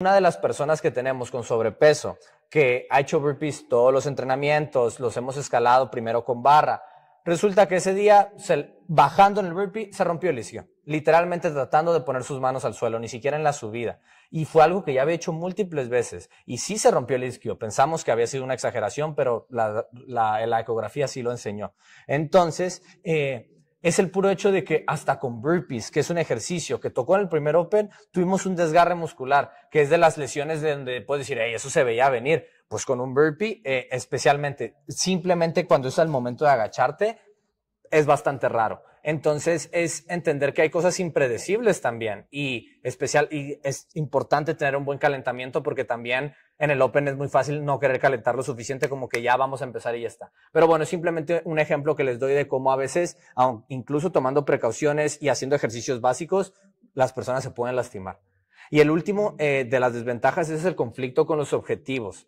Una de las personas que tenemos con sobrepeso, que ha hecho burpees todos los entrenamientos, los hemos escalado primero con barra, resulta que ese día, bajando en el burpee, se rompió el isquio, literalmente tratando de poner sus manos al suelo, ni siquiera en la subida. Y fue algo que ya había hecho múltiples veces. Y sí se rompió el isquio. Pensamos que había sido una exageración, pero la, ecografía sí lo enseñó. Entonces, eh, es el puro hecho de que hasta con burpees, que es un ejercicio que tocó en el primer Open, tuvimos un desgarre muscular, que es de las lesiones de donde puedes decir, Ey, eso se veía venir. Pues con un burpee, eh, especialmente, simplemente cuando es el momento de agacharte, es bastante raro. Entonces es entender que hay cosas impredecibles también y especial y es importante tener un buen calentamiento porque también en el Open es muy fácil no querer calentar lo suficiente como que ya vamos a empezar y ya está. Pero bueno, simplemente un ejemplo que les doy de cómo a veces, incluso tomando precauciones y haciendo ejercicios básicos, las personas se pueden lastimar. Y el último eh, de las desventajas es el conflicto con los objetivos.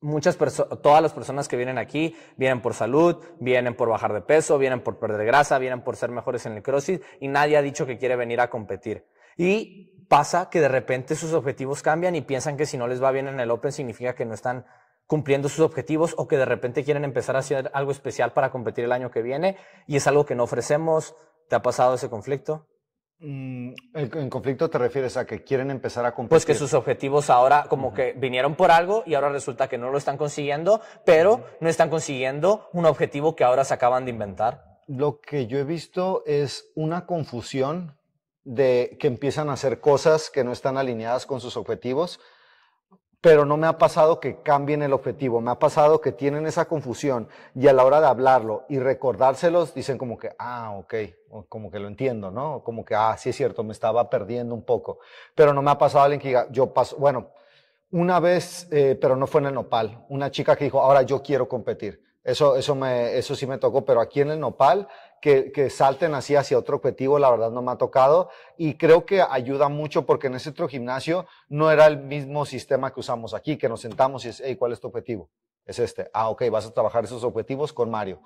Muchas personas, todas las personas que vienen aquí vienen por salud, vienen por bajar de peso, vienen por perder grasa, vienen por ser mejores en el crossfit y nadie ha dicho que quiere venir a competir. Y pasa que de repente sus objetivos cambian y piensan que si no les va bien en el Open significa que no están cumpliendo sus objetivos o que de repente quieren empezar a hacer algo especial para competir el año que viene y es algo que no ofrecemos. ¿Te ha pasado ese conflicto? Mm, en conflicto te refieres a que quieren empezar a competir. Pues que sus objetivos ahora como que vinieron por algo y ahora resulta que no lo están consiguiendo, pero no están consiguiendo un objetivo que ahora se acaban de inventar. Lo que yo he visto es una confusión de que empiezan a hacer cosas que no están alineadas con sus objetivos pero no me ha pasado que cambien el objetivo, me ha pasado que tienen esa confusión y a la hora de hablarlo y recordárselos dicen como que, ah, ok, como que lo entiendo, ¿no? Como que, ah, sí es cierto, me estaba perdiendo un poco, pero no me ha pasado alguien que diga, yo paso, bueno, una vez, eh, pero no fue en el nopal, una chica que dijo, ahora yo quiero competir. Eso, eso, me, sí me tocó, pero aquí en el Nopal, que, salten así hacia otro objetivo, la verdad no me ha tocado y creo que ayuda mucho porque en ese otro gimnasio no era el mismo sistema que usamos aquí, que nos sentamos y es, hey, ¿cuál es tu objetivo? Es este. Ah, ok, vas a trabajar esos objetivos con Mario.